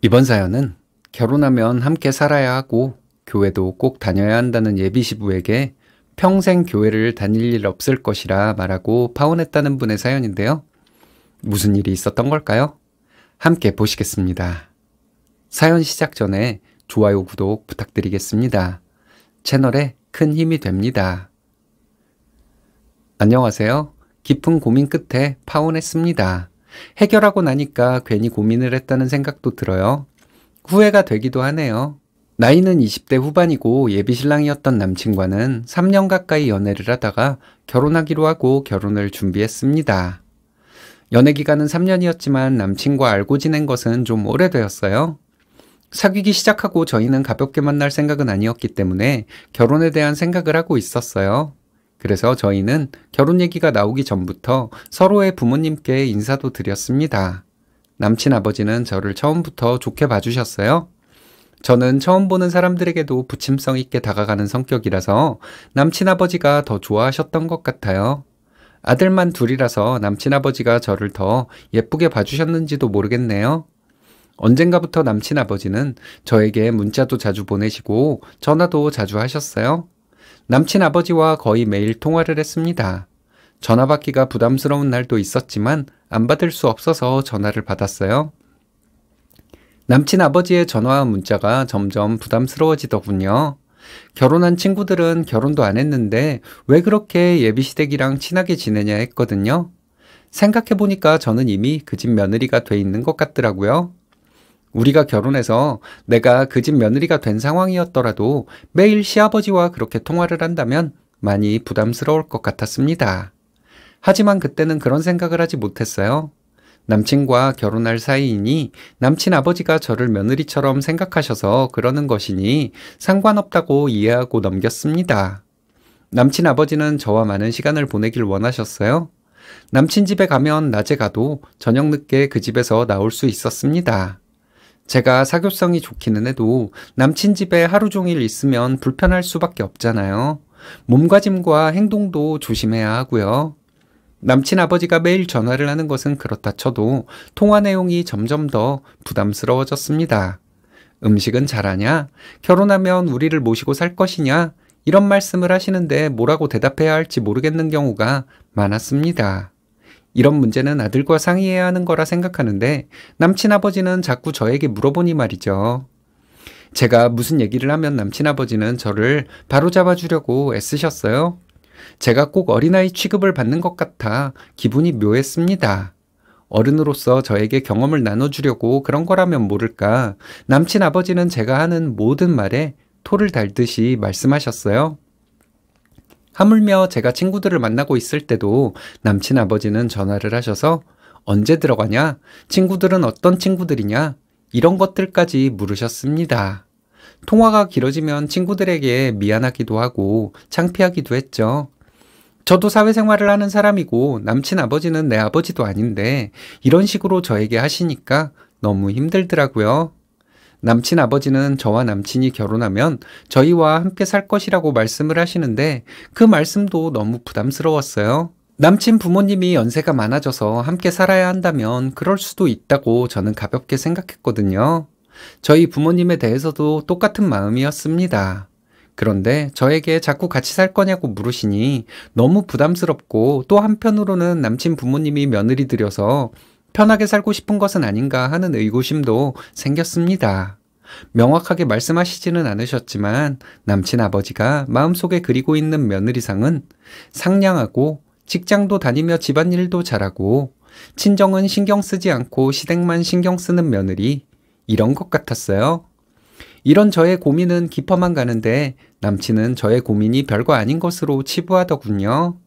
이번 사연은 결혼하면 함께 살아야 하고 교회도 꼭 다녀야 한다는 예비 시부에게 평생 교회를 다닐 일 없을 것이라 말하고 파혼했다는 분의 사연인데요. 무슨 일이 있었던 걸까요? 함께 보시겠습니다. 사연 시작 전에 좋아요, 구독 부탁드리겠습니다. 채널에 큰 힘이 됩니다. 안녕하세요. 깊은 고민 끝에 파혼했습니다. 해결하고 나니까 괜히 고민을 했다는 생각도 들어요. 후회가 되기도 하네요. 나이는 20대 후반이고 예비신랑이었던 남친과는 3년 가까이 연애를 하다가 결혼하기로 하고 결혼을 준비했습니다. 연애 기간은 3년이었지만 남친과 알고 지낸 것은 좀 오래되었어요. 사귀기 시작하고 저희는 가볍게 만날 생각은 아니었기 때문에 결혼에 대한 생각을 하고 있었어요. 그래서 저희는 결혼 얘기가 나오기 전부터 서로의 부모님께 인사도 드렸습니다. 남친 아버지는 저를 처음부터 좋게 봐주셨어요. 저는 처음 보는 사람들에게도 부침성 있게 다가가는 성격이라서 남친 아버지가 더 좋아하셨던 것 같아요. 아들만 둘이라서 남친 아버지가 저를 더 예쁘게 봐주셨는지도 모르겠네요. 언젠가부터 남친 아버지는 저에게 문자도 자주 보내시고 전화도 자주 하셨어요. 남친 아버지와 거의 매일 통화를 했습니다. 전화 받기가 부담스러운 날도 있었지만 안 받을 수 없어서 전화를 받았어요. 남친 아버지의 전화와 문자가 점점 부담스러워지더군요. 결혼한 친구들은 결혼도 안 했는데 왜 그렇게 예비시댁이랑 친하게 지내냐 했거든요. 생각해보니까 저는 이미 그 집 며느리가 돼 있는 것 같더라고요. 우리가 결혼해서 내가 그 집 며느리가 된 상황이었더라도 매일 시아버지와 그렇게 통화를 한다면 많이 부담스러울 것 같았습니다. 하지만 그때는 그런 생각을 하지 못했어요. 남친과 결혼할 사이이니 남친 아버지가 저를 며느리처럼 생각하셔서 그러는 것이니 상관없다고 이해하고 넘겼습니다. 남친 아버지는 저와 많은 시간을 보내길 원하셨어요. 남친 집에 가면 낮에 가도 저녁 늦게 그 집에서 나올 수 있었습니다. 제가 사교성이 좋기는 해도 남친 집에 하루 종일 있으면 불편할 수밖에 없잖아요. 몸가짐과 행동도 조심해야 하고요. 남친 아버지가 매일 전화를 하는 것은 그렇다 쳐도 통화 내용이 점점 더 부담스러워졌습니다. 음식은 잘하냐? 결혼하면 우리를 모시고 살 것이냐? 이런 말씀을 하시는데 뭐라고 대답해야 할지 모르겠는 경우가 많았습니다. 이런 문제는 아들과 상의해야 하는 거라 생각하는데 남친 아버지는 자꾸 저에게 물어보니 말이죠. 제가 무슨 얘기를 하면 남친 아버지는 저를 바로잡아 주려고 애쓰셨어요. 제가 꼭 어린아이 취급을 받는 것 같아 기분이 묘했습니다. 어른으로서 저에게 경험을 나눠주려고 그런 거라면 모를까 남친 아버지는 제가 하는 모든 말에 토를 달듯이 말씀하셨어요. 하물며 제가 친구들을 만나고 있을 때도 남친 아버지는 전화를 하셔서 언제 들어가냐? 친구들은 어떤 친구들이냐? 이런 것들까지 물으셨습니다. 통화가 길어지면 친구들에게 미안하기도 하고 창피하기도 했죠. 저도 사회생활을 하는 사람이고 남친 아버지는 내 아버지도 아닌데 이런 식으로 저에게 하시니까 너무 힘들더라고요. 남친 아버지는 저와 남친이 결혼하면 저희와 함께 살 것이라고 말씀을 하시는데 그 말씀도 너무 부담스러웠어요. 남친 부모님이 연세가 많아져서 함께 살아야 한다면 그럴 수도 있다고 저는 가볍게 생각했거든요. 저희 부모님에 대해서도 똑같은 마음이었습니다. 그런데 저에게 자꾸 같이 살 거냐고 물으시니 너무 부담스럽고 또 한편으로는 남친 부모님이 며느리 들여서 편하게 살고 싶은 것은 아닌가 하는 의구심도 생겼습니다. 명확하게 말씀하시지는 않으셨지만 남친 아버지가 마음속에 그리고 있는 며느리상은 상냥하고 직장도 다니며 집안일도 잘하고 친정은 신경 쓰지 않고 시댁만 신경 쓰는 며느리 이런 것 같았어요. 이런 저의 고민은 깊어만 가는데 남친은 저의 고민이 별거 아닌 것으로 치부하더군요.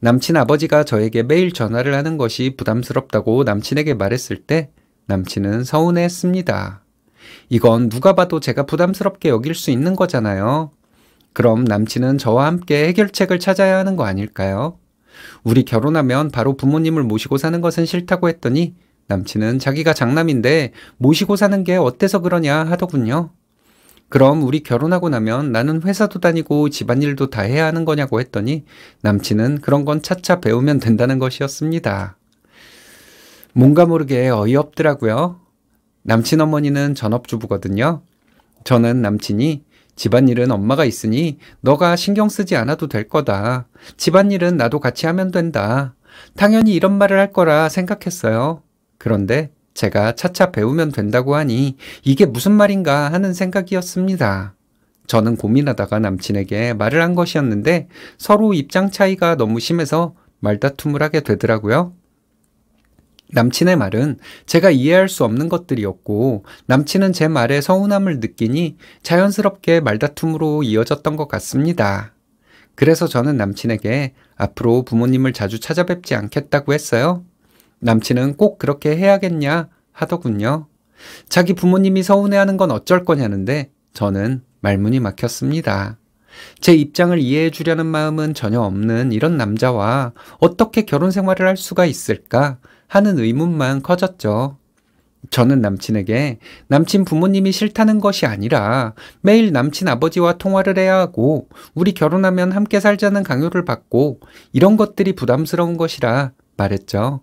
남친 아버지가 저에게 매일 전화를 하는 것이 부담스럽다고 남친에게 말했을 때 남친은 서운해했습니다. 이건 누가 봐도 제가 부담스럽게 여길 수 있는 거잖아요. 그럼 남친은 저와 함께 해결책을 찾아야 하는 거 아닐까요? 우리 결혼하면 바로 부모님을 모시고 사는 것은 싫다고 했더니 남친은 자기가 장남인데 모시고 사는 게 어때서 그러냐 하더군요. 그럼 우리 결혼하고 나면 나는 회사도 다니고 집안일도 다 해야 하는 거냐고 했더니 남친은 그런 건 차차 배우면 된다는 것이었습니다. 뭔가 모르게 어이없더라고요. 남친 어머니는 전업주부거든요. 저는 남친이 집안일은 엄마가 있으니 너가 신경 쓰지 않아도 될 거다. 집안일은 나도 같이 하면 된다. 당연히 이런 말을 할 거라 생각했어요. 그런데 제가 차차 배우면 된다고 하니 이게 무슨 말인가 하는 생각이었습니다. 저는 고민하다가 남친에게 말을 한 것이었는데 서로 입장 차이가 너무 심해서 말다툼을 하게 되더라고요. 남친의 말은 제가 이해할 수 없는 것들이었고 남친은 제 말에 서운함을 느끼니 자연스럽게 말다툼으로 이어졌던 것 같습니다. 그래서 저는 남친에게 앞으로 부모님을 자주 찾아뵙지 않겠다고 했어요. 남친은 꼭 그렇게 해야겠냐 하더군요. 자기 부모님이 서운해하는 건 어쩔 거냐는데 저는 말문이 막혔습니다. 제 입장을 이해해 주려는 마음은 전혀 없는 이런 남자와 어떻게 결혼 생활을 할 수가 있을까 하는 의문만 커졌죠. 저는 남친에게 남친 부모님이 싫다는 것이 아니라 매일 남친 아버지와 통화를 해야 하고 우리 결혼하면 함께 살자는 강요를 받고 이런 것들이 부담스러운 것이라 말했죠.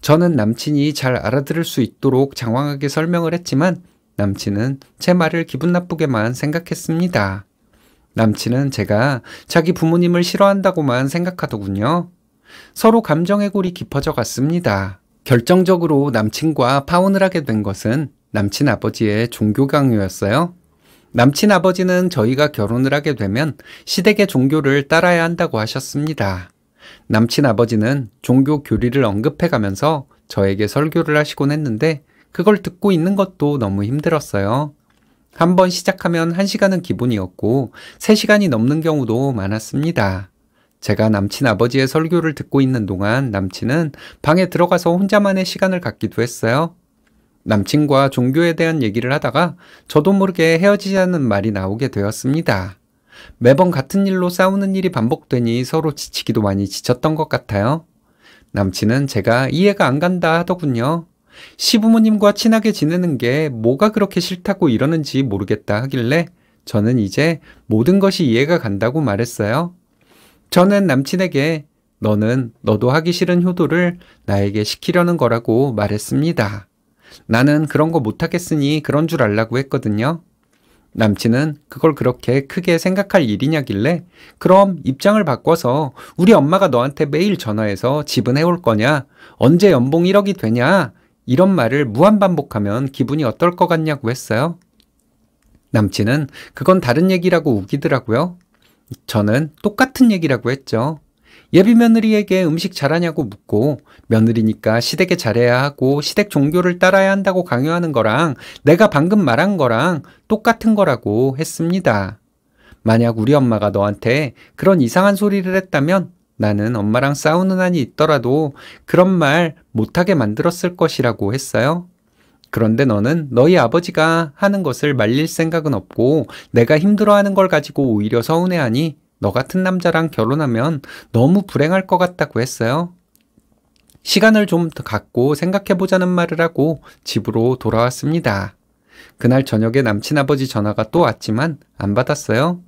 저는 남친이 잘 알아들을 수 있도록 장황하게 설명을 했지만 남친은 제 말을 기분 나쁘게만 생각했습니다. 남친은 제가 자기 부모님을 싫어한다고만 생각하더군요. 서로 감정의 골이 깊어져 갔습니다. 결정적으로 남친과 파혼을 하게 된 것은 남친 아버지의 종교 강요였어요. 남친 아버지는 저희가 결혼을 하게 되면 시댁의 종교를 따라야 한다고 하셨습니다. 남친 아버지는 종교 교리를 언급해 가면서 저에게 설교를 하시곤 했는데 그걸 듣고 있는 것도 너무 힘들었어요. 한 번 시작하면 한시간은 기본이었고 세시간이 넘는 경우도 많았습니다. 제가 남친 아버지의 설교를 듣고 있는 동안 남친은 방에 들어가서 혼자만의 시간을 갖기도 했어요. 남친과 종교에 대한 얘기를 하다가 저도 모르게 헤어지자는 말이 나오게 되었습니다. 매번 같은 일로 싸우는 일이 반복되니 서로 지치기도 많이 지쳤던 것 같아요. 남친은 제가 이해가 안 간다 하더군요. 시부모님과 친하게 지내는 게 뭐가 그렇게 싫다고 이러는지 모르겠다 하길래 저는 이제 모든 것이 이해가 간다고 말했어요. 저는 남친에게 너는 너도 하기 싫은 효도를 나에게 시키려는 거라고 말했습니다. 나는 그런 거 못하겠으니 그런 줄 알라고 했거든요. 남친은 그걸 그렇게 크게 생각할 일이냐길래 그럼 입장을 바꿔서 우리 엄마가 너한테 매일 전화해서 집은 해올 거냐 언제 연봉 1억이 되냐 이런 말을 무한반복하면 기분이 어떨 것 같냐고 했어요. 남친은 그건 다른 얘기라고 우기더라고요. 저는 똑같은 얘기라고 했죠. 예비 며느리에게 음식 잘하냐고 묻고 며느리니까 시댁에 잘해야 하고 시댁 종교를 따라야 한다고 강요하는 거랑 내가 방금 말한 거랑 똑같은 거라고 했습니다. 만약 우리 엄마가 너한테 그런 이상한 소리를 했다면 나는 엄마랑 싸우는 한이 있더라도 그런 말 못하게 만들었을 것이라고 했어요. 그런데 너는 너희 아버지가 하는 것을 말릴 생각은 없고 내가 힘들어하는 걸 가지고 오히려 서운해하니 너 같은 남자랑 결혼하면 너무 불행할 것 같다고 했어요. 시간을 좀 더 갖고 생각해보자는 말을 하고 집으로 돌아왔습니다. 그날 저녁에 남친 아버지 전화가 또 왔지만 안 받았어요.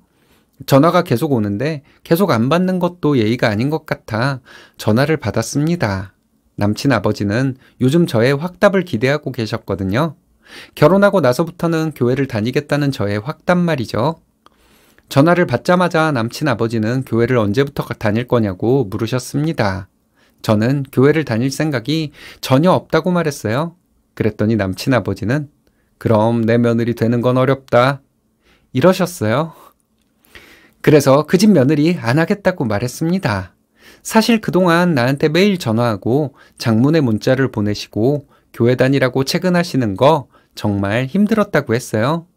전화가 계속 오는데 계속 안 받는 것도 예의가 아닌 것 같아 전화를 받았습니다. 남친 아버지는 요즘 저의 확답을 기대하고 계셨거든요. 결혼하고 나서부터는 교회를 다니겠다는 저의 확답 말이죠. 전화를 받자마자 남친 아버지는 교회를 언제부터 다닐 거냐고 물으셨습니다. 저는 교회를 다닐 생각이 전혀 없다고 말했어요. 그랬더니 남친 아버지는 그럼 내 며느리 되는 건 어렵다. 이러셨어요. 그래서 그 집 며느리 안 하겠다고 말했습니다. 사실 그동안 나한테 매일 전화하고 장문의 문자를 보내시고 교회 다니라고 채근하시는 거 정말 힘들었다고 했어요.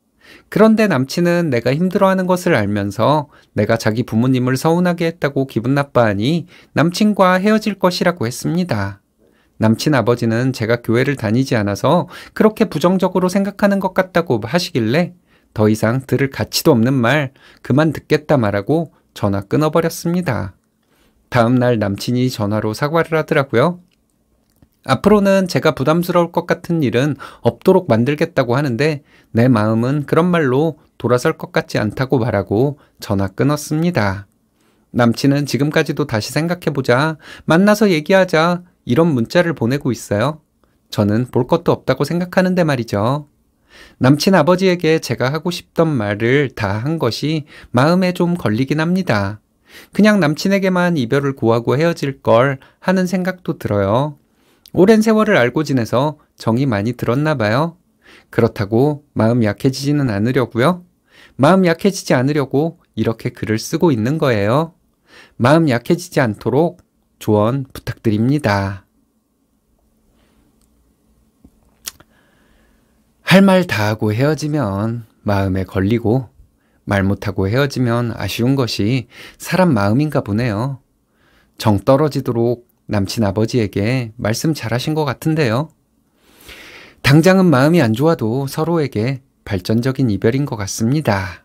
그런데 남친은 내가 힘들어하는 것을 알면서 내가 자기 부모님을 서운하게 했다고 기분 나빠하니 남친과 헤어질 것이라고 했습니다. 남친 아버지는 제가 교회를 다니지 않아서 그렇게 부정적으로 생각하는 것 같다고 하시길래 더 이상 들을 가치도 없는 말 그만 듣겠다 말하고 전화 끊어버렸습니다. 다음날 남친이 전화로 사과를 하더라고요. 앞으로는 제가 부담스러울 것 같은 일은 없도록 만들겠다고 하는데 내 마음은 그런 말로 돌아설 것 같지 않다고 말하고 전화 끊었습니다. 남친은 지금까지도 다시 생각해보자, 만나서 얘기하자, 이런 문자를 보내고 있어요. 저는 볼 것도 없다고 생각하는데 말이죠. 남친 아버지에게 제가 하고 싶던 말을 다 한 것이 마음에 좀 걸리긴 합니다. 그냥 남친에게만 이별을 구하고 헤어질 걸 하는 생각도 들어요. 오랜 세월을 알고 지내서 정이 많이 들었나 봐요. 그렇다고 마음 약해지지는 않으려고요. 마음 약해지지 않으려고 이렇게 글을 쓰고 있는 거예요. 마음 약해지지 않도록 조언 부탁드립니다. 할 말 다 하고 헤어지면 마음에 걸리고 말 못하고 헤어지면 아쉬운 것이 사람 마음인가 보네요. 정 떨어지도록 남친 아버지에게 말씀 잘하신 것 같은데요. 당장은 마음이 안 좋아도 서로에게 발전적인 이별인 것 같습니다.